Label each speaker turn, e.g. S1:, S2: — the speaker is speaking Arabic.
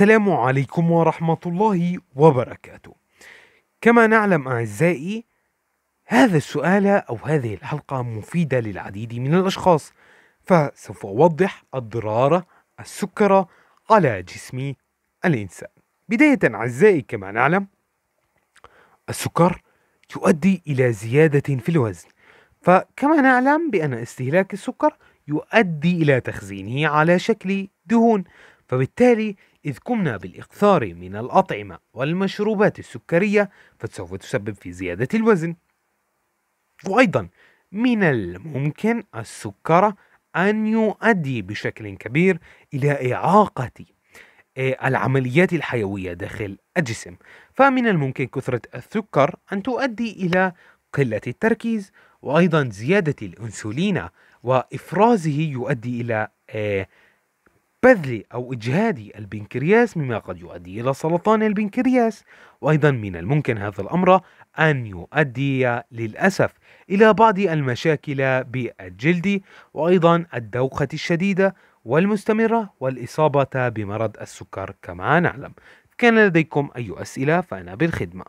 S1: السلام عليكم ورحمة الله وبركاته. كما نعلم أعزائي هذا السؤال أو هذه الحلقة مفيدة للعديد من الأشخاص فسوف أوضح أضرار السكر على جسم الإنسان. بداية أعزائي كما نعلم السكر يؤدي إلى زيادة في الوزن فكما نعلم بأن استهلاك السكر يؤدي إلى تخزينه على شكل دهون فبالتالي إذ قمنا بالإكثار من الأطعمة والمشروبات السكرية فسوف تسبب في زيادة الوزن وأيضا من الممكن السكر أن يؤدي بشكل كبير إلى إعاقة آه، العمليات الحيوية داخل الجسم فمن الممكن كثرة السكر أن تؤدي إلى قلة التركيز وأيضا زيادة الأنسولين وإفرازه يؤدي إلى آه، بذل أو إجهاد البنكرياس مما قد يؤدي إلى سرطان البنكرياس وأيضا من الممكن هذا الأمر أن يؤدي للأسف إلى بعض المشاكل بالجلد وأيضا الدوخة الشديدة والمستمرة والإصابة بمرض السكر كما نعلم كان لديكم أي أسئلة فأنا بالخدمة